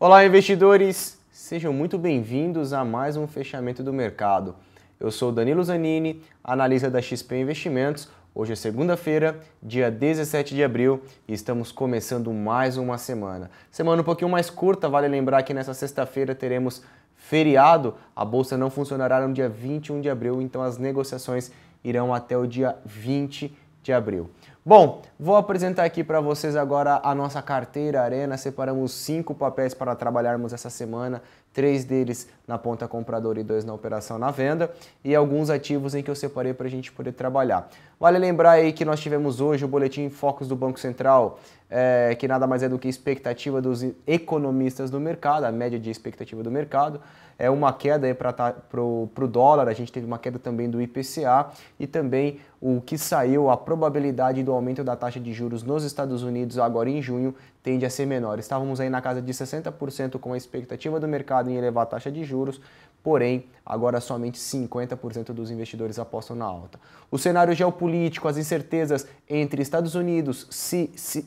Olá, investidores! Sejam muito bem-vindos a mais um fechamento do mercado. Eu sou Danilo Zanini, analista da XP Investimentos. Hoje é segunda-feira, dia 17 de abril, e estamos começando mais uma semana. Semana um pouquinho mais curta, vale lembrar que nessa sexta-feira teremos feriado, a bolsa não funcionará no dia 21 de abril, então as negociações irão até o dia 20 de abril. Bom, vou apresentar aqui para vocês agora a nossa carteira Arena. Separamos cinco papéis para trabalharmos essa semana, três deles na ponta compradora e dois na operação na venda, e alguns ativos em que eu separei para a gente poder trabalhar. Vale lembrar aí que nós tivemos hoje o boletim Focos do Banco Central, é, que nada mais é do que expectativa dos economistas do mercado, a média de expectativa do mercado é uma queda para tá, o dólar, a gente teve uma queda também do IPCA e também o que saiu, a probabilidade do aumento da taxa de juros nos Estados Unidos agora em junho tende a ser menor. Estávamos aí na casa de 60% com a expectativa do mercado em elevar a taxa de juros, porém agora somente 50% dos investidores apostam na alta. O cenário geopolítico, as incertezas entre Estados Unidos,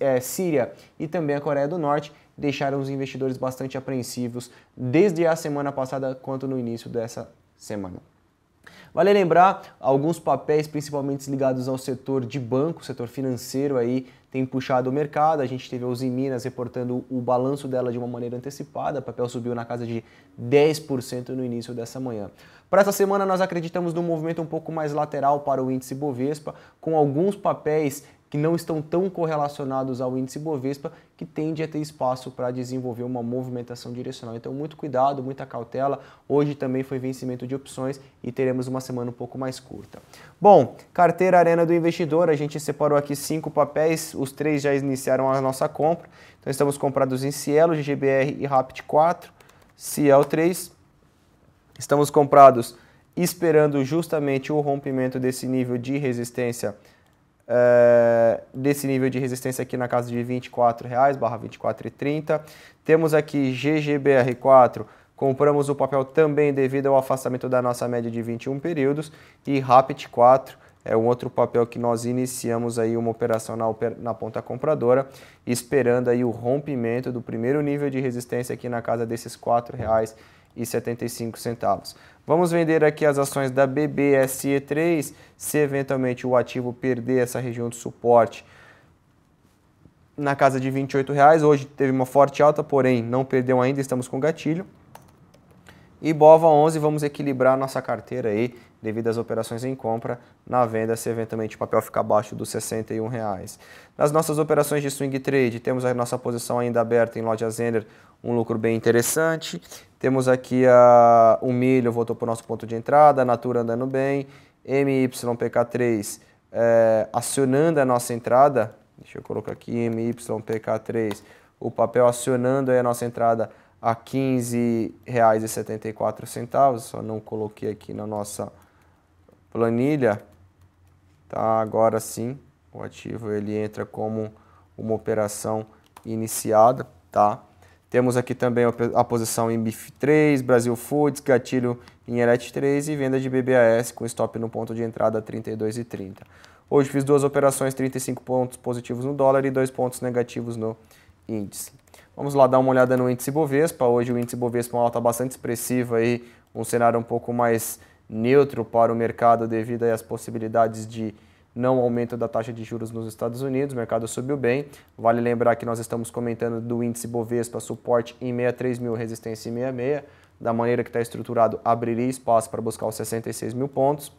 é, Síria e também a Coreia do Norte deixaram os investidores bastante apreensivos desde a semana passada quanto no início dessa semana. Vale lembrar, alguns papéis, principalmente ligados ao setor de banco, setor financeiro aí, tem puxado o mercado. A gente teve a Uzi Minas reportando o balanço dela de uma maneira antecipada. O papel subiu na casa de 10% no início dessa manhã. Para essa semana, nós acreditamos num movimento um pouco mais lateral para o índice Bovespa, com alguns papéis que não estão tão correlacionados ao índice Bovespa, que tende a ter espaço para desenvolver uma movimentação direcional. Então, muito cuidado, muita cautela. Hoje também foi vencimento de opções e teremos uma semana um pouco mais curta. Bom, carteira Arena do Investidor, a gente separou aqui cinco papéis, os três já iniciaram a nossa compra. Então, estamos comprados em Cielo, GGBR e Rapid 4, Ciel 3. Estamos comprados esperando justamente o rompimento desse nível de resistência é, desse nível de resistência aqui na casa de R$ reais barra 24,30. Temos aqui GGBR4, compramos o papel também devido ao afastamento da nossa média de 21 períodos, e Rapid 4, é um outro papel que nós iniciamos aí uma operação na, na, ponta compradora, esperando aí o rompimento do primeiro nível de resistência aqui na casa desses R$ 4,00 e 75 centavos. Vamos vender aqui as ações da BBSE3, se eventualmente o ativo perder essa região de suporte na casa de R$ reais. hoje teve uma forte alta, porém não perdeu ainda, estamos com gatilho. E Bova 11, vamos equilibrar nossa carteira aí devido às operações em compra, na venda se eventualmente o papel ficar abaixo dos R$ 61,00. Nas nossas operações de swing trade, temos a nossa posição ainda aberta em loja Zener, um lucro bem interessante. Temos aqui a, o milho, voltou para o nosso ponto de entrada, a Natura andando bem, MYPK3 é, acionando a nossa entrada, deixa eu colocar aqui MYPK3, o papel acionando a nossa entrada a R$ 15,74, só não coloquei aqui na nossa planilha, tá? agora sim, o ativo ele entra como uma operação iniciada, tá? Temos aqui também a posição em BIF3, Brasil Foods, gatilho em ELET3 e venda de BBAS com stop no ponto de entrada 32,30. Hoje fiz duas operações, 35 pontos positivos no dólar e 2 pontos negativos no índice. Vamos lá dar uma olhada no índice Bovespa. Hoje o índice Bovespa é uma alta bastante expressiva aí, um cenário um pouco mais neutro para o mercado devido às possibilidades de não aumento da taxa de juros nos Estados Unidos, o mercado subiu bem. Vale lembrar que nós estamos comentando do índice Bovespa, suporte em 63 mil, resistência em 66. Da maneira que está estruturado, abriria espaço para buscar os 66 mil pontos.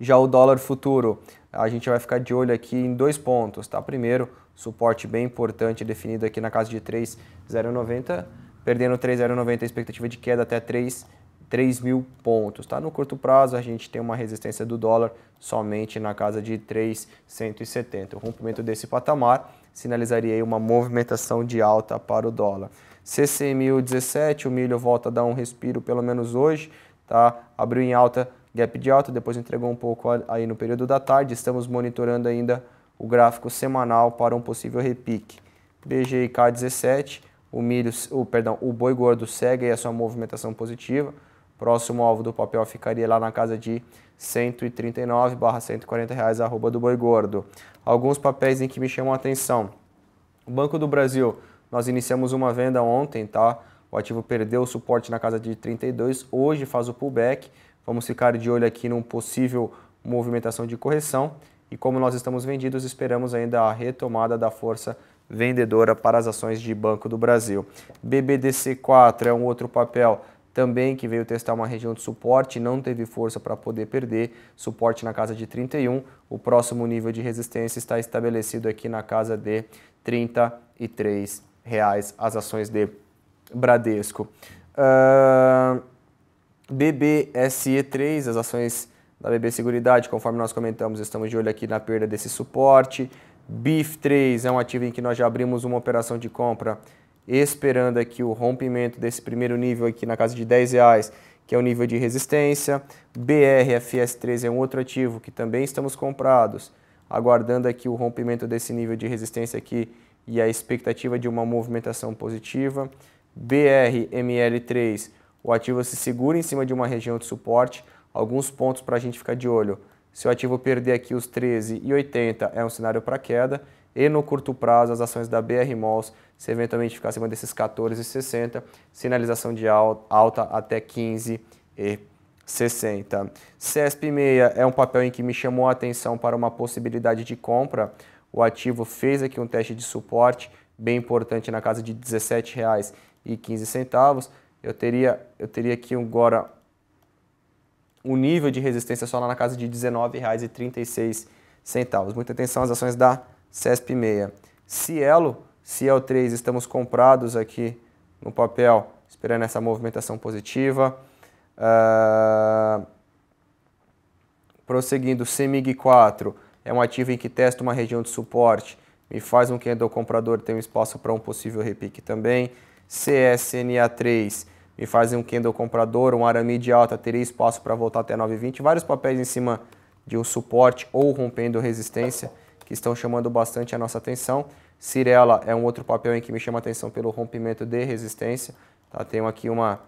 Já o dólar futuro, a gente vai ficar de olho aqui em dois pontos, tá? Primeiro, suporte bem importante definido aqui na casa de 3,090, perdendo 3,090 a expectativa de queda até 3,090. 3 mil pontos. Tá? No curto prazo, a gente tem uma resistência do dólar somente na casa de 3,170. O rompimento desse patamar sinalizaria uma movimentação de alta para o dólar. CCM 17, o milho volta a dar um respiro pelo menos hoje, tá? abriu em alta, gap de alta, depois entregou um pouco aí no período da tarde. Estamos monitorando ainda o gráfico semanal para um possível repique. BGIK 17, o milho, o, perdão, o boi gordo segue a sua movimentação positiva, Próximo alvo do papel ficaria lá na casa de 139 barra 140 reais, arroba do boi gordo. Alguns papéis em que me chamam a atenção. O Banco do Brasil, nós iniciamos uma venda ontem, tá? O ativo perdeu o suporte na casa de 32, hoje faz o pullback. Vamos ficar de olho aqui num possível movimentação de correção. E como nós estamos vendidos, esperamos ainda a retomada da força vendedora para as ações de Banco do Brasil. BBDC4 é um outro papel também que veio testar uma região de suporte, não teve força para poder perder, suporte na casa de 31, o próximo nível de resistência está estabelecido aqui na casa de 33 reais as ações de Bradesco. Uh, ah, BBSE3, as ações da BB Seguridade, conforme nós comentamos, estamos de olho aqui na perda desse suporte. BIF3 é um ativo em que nós já abrimos uma operação de compra esperando aqui o rompimento desse primeiro nível aqui na casa de 10 reais, que é o nível de resistência. BRFS3 é um outro ativo que também estamos comprados, aguardando aqui o rompimento desse nível de resistência aqui e a expectativa de uma movimentação positiva. BRML3, o ativo se segura em cima de uma região de suporte, alguns pontos para a gente ficar de olho. Se o ativo perder aqui os 13,80 é um cenário para queda, e no curto prazo as ações da BR Malls se eventualmente ficar acima desses 14,60, sinalização de alta até 15,60. CESP6 é um papel em que me chamou a atenção para uma possibilidade de compra. O ativo fez aqui um teste de suporte bem importante na casa de R$ 17,15. Eu teria, eu teria aqui agora um nível de resistência só lá na casa de R$ 19,36. Muita atenção às ações da CESP6. Cielo, Ciel 3, estamos comprados aqui no papel, esperando essa movimentação positiva. Uh, prosseguindo, CEMIG 4 é um ativo em que testa uma região de suporte, e faz um candle comprador, ter um espaço para um possível repique também. CSNA 3 me faz um candle comprador, um arame de alta, teria espaço para voltar até 9,20. Vários papéis em cima de um suporte ou rompendo resistência que estão chamando bastante a nossa atenção. Cirela é um outro papel em que me chama a atenção pelo rompimento de resistência. Tá? Tenho aqui uma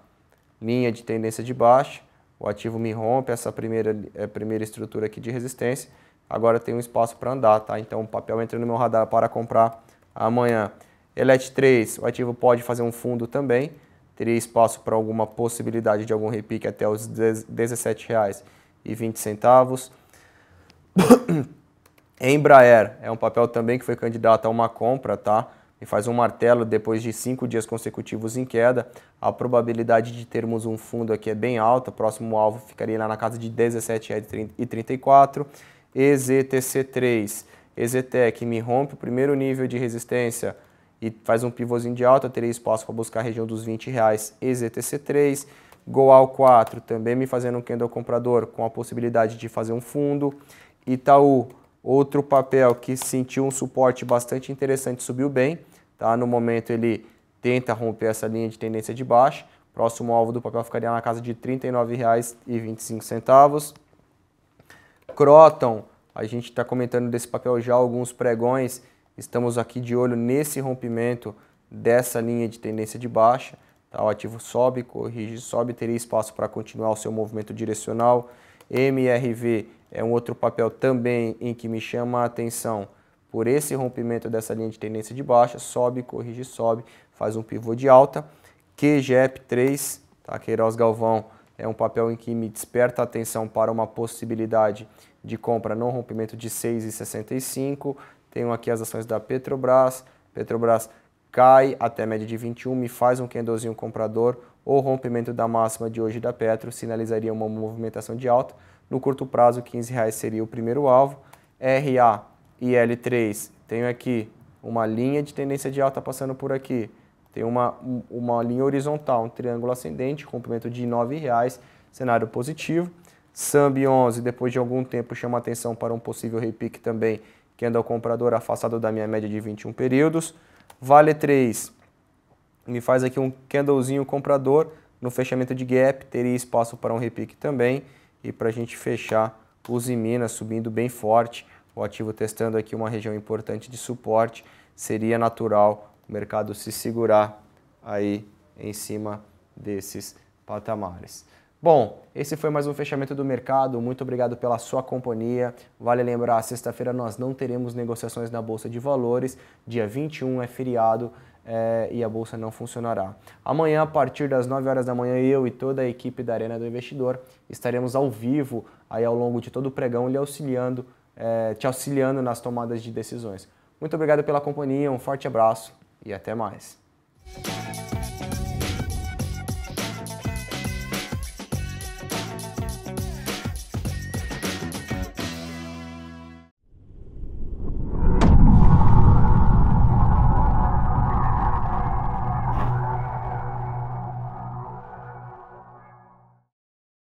linha de tendência de baixa, o ativo me rompe essa primeira, é, primeira estrutura aqui de resistência, agora tem um espaço para andar, tá? então o papel entra no meu radar para comprar amanhã. Elet 3, o ativo pode fazer um fundo também, teria espaço para alguma possibilidade de algum repique até os R$ 17,20. Embraer é um papel também que foi candidato a uma compra, tá? E faz um martelo depois de cinco dias consecutivos em queda. A probabilidade de termos um fundo aqui é bem alta. O próximo alvo ficaria lá na casa de R$17,34. EZTC3. EZTEC me rompe o primeiro nível de resistência e faz um pivôzinho de alta, teria espaço para buscar a região dos 20 reais. EZTC3, Goal 4 também me fazendo um candle comprador com a possibilidade de fazer um fundo. Itaú Outro papel que sentiu um suporte bastante interessante, subiu bem, tá? No momento ele tenta romper essa linha de tendência de baixa. Próximo alvo do papel ficaria na casa de R$ 39,25. Croton, a gente está comentando desse papel já alguns pregões. Estamos aqui de olho nesse rompimento dessa linha de tendência de baixa. Tá? O ativo sobe, corrige, sobe, teria espaço para continuar o seu movimento direcional. MRV é um outro papel também em que me chama a atenção por esse rompimento dessa linha de tendência de baixa, sobe, corrige, sobe, faz um pivô de alta. QGEP 3, tá? Queiroz Galvão, é um papel em que me desperta a atenção para uma possibilidade de compra no rompimento de 6,65. Tenho aqui as ações da Petrobras. Petrobras cai até média de 21, me faz um candlezinho comprador. O rompimento da máxima de hoje da Petro sinalizaria uma movimentação de alta, no curto prazo, R$15,00 seria o primeiro alvo. RA e L3, tenho aqui uma linha de tendência de alta passando por aqui. Tem uma, uma linha horizontal, um triângulo ascendente, comprimento de R$9,00, cenário positivo. Samb 11, depois de algum tempo, chama atenção para um possível repique também, que anda o comprador afastado da minha média de 21 períodos. Vale 3, me faz aqui um candlezinho comprador no fechamento de gap, teria espaço para um repique também e para a gente fechar os Minas subindo bem forte, o ativo testando aqui uma região importante de suporte, seria natural o mercado se segurar aí em cima desses patamares. Bom, esse foi mais um fechamento do mercado. Muito obrigado pela sua companhia. Vale lembrar, sexta-feira nós não teremos negociações na Bolsa de Valores. Dia 21 é feriado é, e a bolsa não funcionará. Amanhã, a partir das 9 horas da manhã, eu e toda a equipe da Arena do Investidor estaremos ao vivo aí ao longo de todo o pregão lhe auxiliando, é, te auxiliando nas tomadas de decisões. Muito obrigado pela companhia, um forte abraço e até mais.